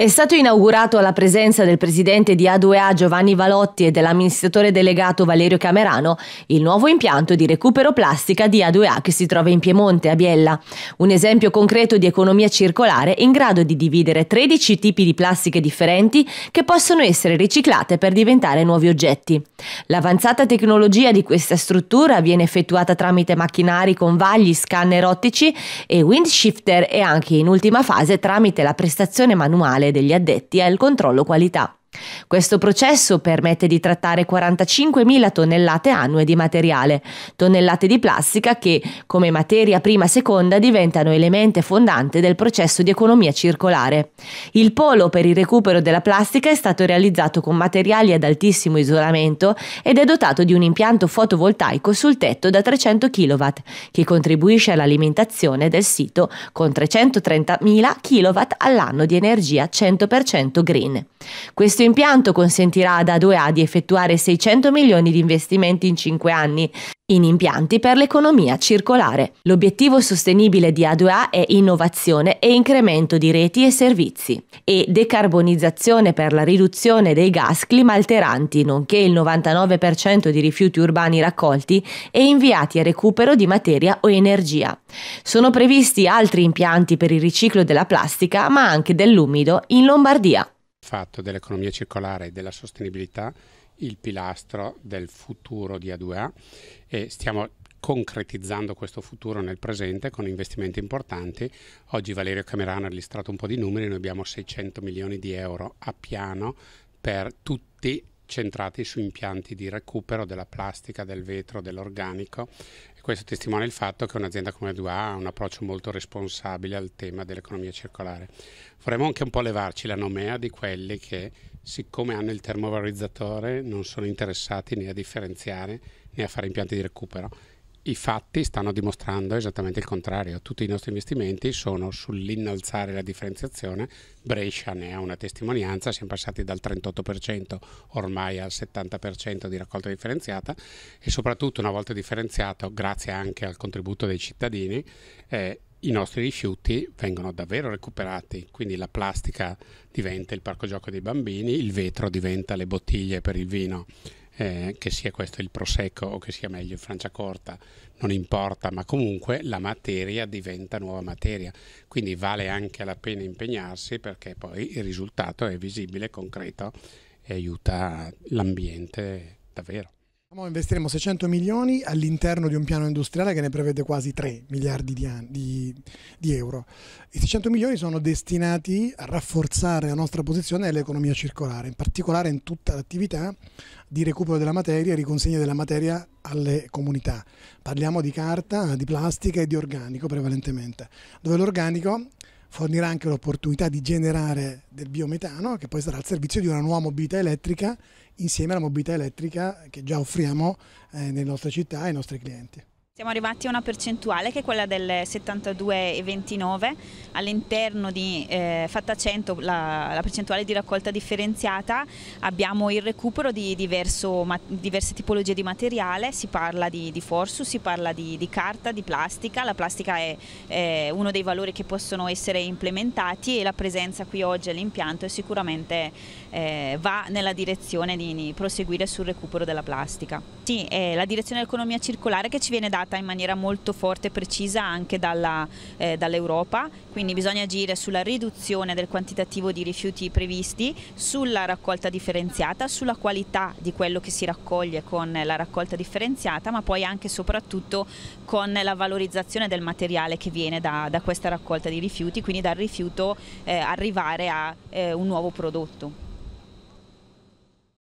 È stato inaugurato alla presenza del presidente di A2A Giovanni Valotti e dell'amministratore delegato Valerio Camerano il nuovo impianto di recupero plastica di A2A che si trova in Piemonte a Biella. Un esempio concreto di economia circolare in grado di dividere 13 tipi di plastiche differenti che possono essere riciclate per diventare nuovi oggetti. L'avanzata tecnologia di questa struttura viene effettuata tramite macchinari con vagli, scanner ottici e windshifter e anche in ultima fase tramite la prestazione manuale degli addetti al controllo qualità. Questo processo permette di trattare 45.000 tonnellate annue di materiale, tonnellate di plastica che, come materia prima e seconda, diventano elemento fondante del processo di economia circolare. Il polo per il recupero della plastica è stato realizzato con materiali ad altissimo isolamento ed è dotato di un impianto fotovoltaico sul tetto da 300 kW, che contribuisce all'alimentazione del sito con 330.000 kW all'anno di energia 100% green. Questo impianto quanto consentirà ad A2A di effettuare 600 milioni di investimenti in 5 anni in impianti per l'economia circolare. L'obiettivo sostenibile di A2A è innovazione e incremento di reti e servizi e decarbonizzazione per la riduzione dei gas climalteranti, nonché il 99% di rifiuti urbani raccolti e inviati a recupero di materia o energia. Sono previsti altri impianti per il riciclo della plastica, ma anche dell'umido in Lombardia fatto dell'economia circolare e della sostenibilità il pilastro del futuro di A2A e stiamo concretizzando questo futuro nel presente con investimenti importanti. Oggi Valerio Camerano ha illustrato un po' di numeri, noi abbiamo 600 milioni di euro a piano per tutti centrati su impianti di recupero della plastica, del vetro, dell'organico. E questo testimonia il fatto che un'azienda come 2A ha un approccio molto responsabile al tema dell'economia circolare. Vorremmo anche un po' levarci la nomea di quelli che, siccome hanno il termovalorizzatore, non sono interessati né a differenziare né a fare impianti di recupero i fatti stanno dimostrando esattamente il contrario. Tutti i nostri investimenti sono sull'innalzare la differenziazione. Brescia ne ha una testimonianza, siamo passati dal 38% ormai al 70% di raccolta differenziata e soprattutto una volta differenziato, grazie anche al contributo dei cittadini, eh, i nostri rifiuti vengono davvero recuperati, quindi la plastica diventa il parco gioco dei bambini, il vetro diventa le bottiglie per il vino eh, che sia questo il prosecco o che sia meglio il franciacorta, non importa, ma comunque la materia diventa nuova materia, quindi vale anche la pena impegnarsi perché poi il risultato è visibile, concreto e aiuta l'ambiente davvero investiremo 600 milioni all'interno di un piano industriale che ne prevede quasi 3 miliardi di, anni, di, di euro. I 600 milioni sono destinati a rafforzare la nostra posizione nell'economia circolare, in particolare in tutta l'attività di recupero della materia e riconsegna della materia alle comunità. Parliamo di carta, di plastica e di organico prevalentemente, dove l'organico fornirà anche l'opportunità di generare del biometano che poi sarà al servizio di una nuova mobilità elettrica insieme alla mobilità elettrica che già offriamo eh, nelle nostre città e ai nostri clienti. Siamo arrivati a una percentuale che è quella del 72,29, all'interno di eh, Fatta 100 la, la, percentuale di raccolta differenziata abbiamo il recupero di diverso, ma, diverse tipologie di materiale, si parla di, di forsu, si parla di, di, carta, di plastica, la plastica è, è uno dei valori che possono essere implementati e la presenza qui oggi all'impianto sicuramente eh, va nella direzione di, di, proseguire sul recupero della plastica. Sì, è la direzione dell'economia circolare che ci viene data indirizzata in maniera molto forte e precisa anche eh, dall'Europa, eh, dall quindi bisogna agire sulla riduzione del quantitativo di rifiuti previsti, sulla raccolta differenziata, sulla qualità di quello che si raccoglie con la raccolta differenziata, ma poi anche e soprattutto con la valorizzazione del materiale che viene da, da questa raccolta di rifiuti, quindi dal rifiuto eh, arrivare a eh, un nuovo prodotto.